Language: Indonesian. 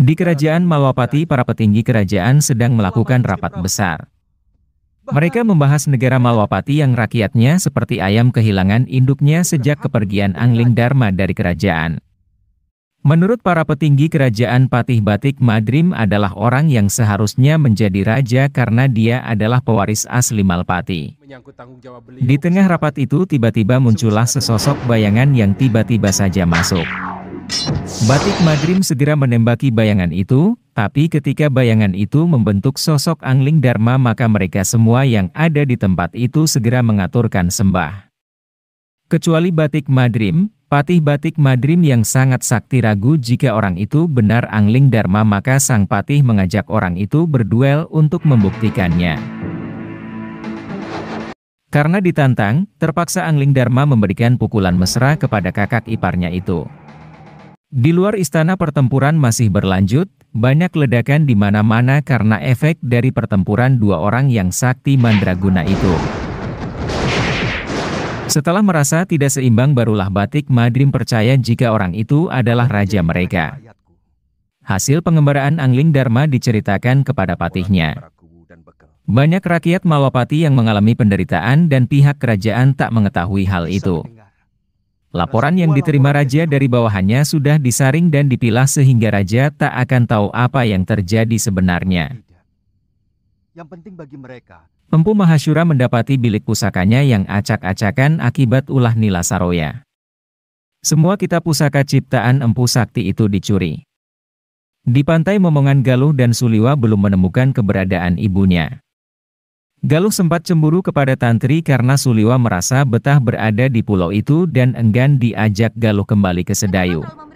Di kerajaan Malwapati, para petinggi kerajaan sedang melakukan rapat besar. Mereka membahas negara Malwapati yang rakyatnya seperti ayam kehilangan induknya sejak kepergian Angling Dharma dari kerajaan. Menurut para petinggi kerajaan Patih Batik Madrim adalah orang yang seharusnya menjadi raja karena dia adalah pewaris asli Malpati. Di tengah rapat itu tiba-tiba muncullah sesosok bayangan yang tiba-tiba saja masuk. Batik Madrim segera menembaki bayangan itu, tapi ketika bayangan itu membentuk sosok angling Dharma maka mereka semua yang ada di tempat itu segera mengaturkan sembah. Kecuali Batik Madrim, Patih Batik Madrim yang sangat sakti ragu jika orang itu benar angling Dharma maka sang patih mengajak orang itu berduel untuk membuktikannya. Karena ditantang, terpaksa angling Dharma memberikan pukulan mesra kepada kakak iparnya itu. Di luar istana pertempuran masih berlanjut, banyak ledakan di mana-mana karena efek dari pertempuran dua orang yang sakti mandraguna itu. Setelah merasa tidak seimbang barulah Batik Madrim percaya jika orang itu adalah raja mereka. Hasil pengembaraan Angling Dharma diceritakan kepada patihnya. Banyak rakyat Mawapati yang mengalami penderitaan dan pihak kerajaan tak mengetahui hal itu. Laporan yang diterima raja dari bawahannya sudah disaring dan dipilah sehingga raja tak akan tahu apa yang terjadi sebenarnya. Yang penting bagi mereka. Empu Mahasyura mendapati bilik pusakanya yang acak-acakan akibat ulah Nila Saroya. Semua kitab pusaka ciptaan Empu Sakti itu dicuri. Di pantai Momongan Galuh dan Suliwa belum menemukan keberadaan ibunya. Galuh sempat cemburu kepada Tantri karena Suliwa merasa betah berada di pulau itu dan enggan diajak Galuh kembali ke Sedayu.